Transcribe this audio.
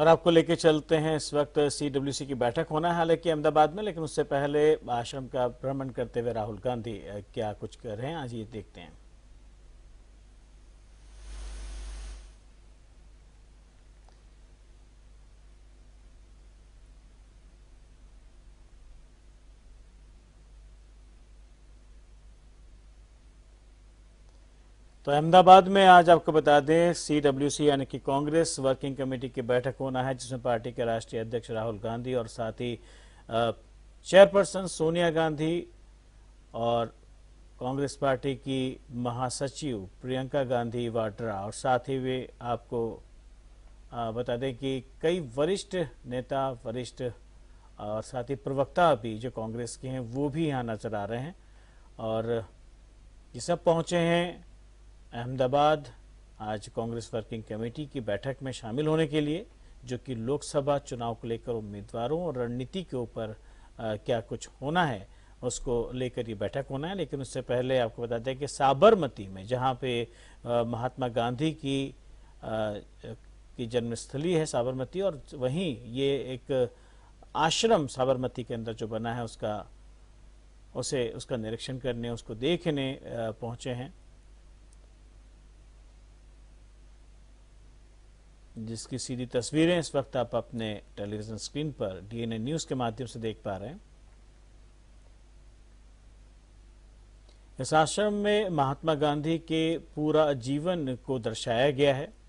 और आपको लेके चलते हैं इस वक्त सीडब्ल्यूसी की बैठक होना है हालांकि अहमदाबाद में लेकिन उससे पहले आश्रम का भ्रमण करते हुए राहुल गांधी क्या कुछ कर रहे हैं आज ये देखते हैं तो अहमदाबाद में आज आपको बता दें सी डब्ल्यू सी यानी कि कांग्रेस वर्किंग कमेटी की बैठक होना है जिसमें पार्टी के राष्ट्रीय अध्यक्ष राहुल गांधी और साथ ही चेयरपर्सन सोनिया गांधी और कांग्रेस पार्टी की महासचिव प्रियंका गांधी वाड्रा और साथ ही वे आपको बता दें कि कई वरिष्ठ नेता वरिष्ठ और साथ ही प्रवक्ता भी जो कांग्रेस के हैं वो भी यहाँ नजर आ रहे हैं और ये सब पहुँचे हैं अहमदाबाद आज कांग्रेस वर्किंग कमेटी की बैठक में शामिल होने के लिए जो कि लोकसभा चुनाव को लेकर उम्मीदवारों और रणनीति के ऊपर क्या कुछ होना है उसको लेकर ये बैठक होना है लेकिन उससे पहले आपको बता दें कि साबरमती में जहाँ पे महात्मा गांधी की आ, की जन्मस्थली है साबरमती और वहीं ये एक आश्रम साबरमती के अंदर जो बना है उसका उसे उसका निरीक्षण करने उसको देखने पहुंचे हैं जिसकी सीधी तस्वीरें इस वक्त आप अपने टेलीविजन स्क्रीन पर डीएनए न्यूज के माध्यम से देख पा रहे हैं इस आश्रम में महात्मा गांधी के पूरा जीवन को दर्शाया गया है